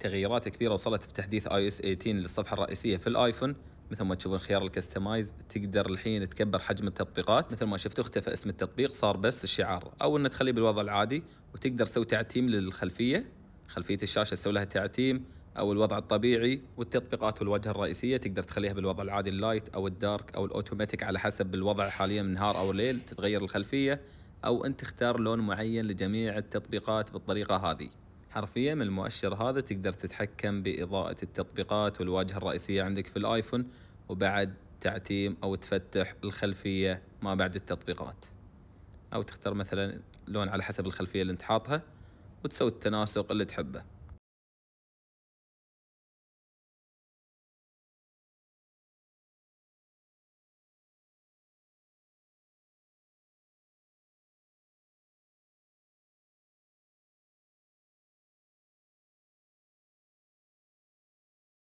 تغييرات كبيرة وصلت في تحديث iOS 18 للصفحة الرئيسية في الايفون مثل ما تشوفون خيار الكستمايز تقدر الحين تكبر حجم التطبيقات مثل ما شفتوا اختفى اسم التطبيق صار بس الشعار او انه تخليه بالوضع العادي وتقدر تسوي تعتيم للخلفية خلفية الشاشة تسوي لها تعتيم او الوضع الطبيعي والتطبيقات والواجهه الرئيسيه تقدر تخليها بالوضع العادي اللايت او الدارك او الاوتوماتيك على حسب الوضع حاليا من نهار او ليل تتغير الخلفيه او انت تختار لون معين لجميع التطبيقات بالطريقه هذه حرفيا من المؤشر هذا تقدر تتحكم بإضاءة التطبيقات والواجهة الرئيسية عندك في الآيفون وبعد تعتيم أو تفتح الخلفية ما بعد التطبيقات أو تختار مثلا لون على حسب الخلفية اللي انت حاطها وتسوي التناسق اللي تحبه